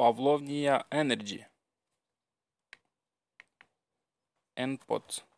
Pavlovnia energy. Endpods.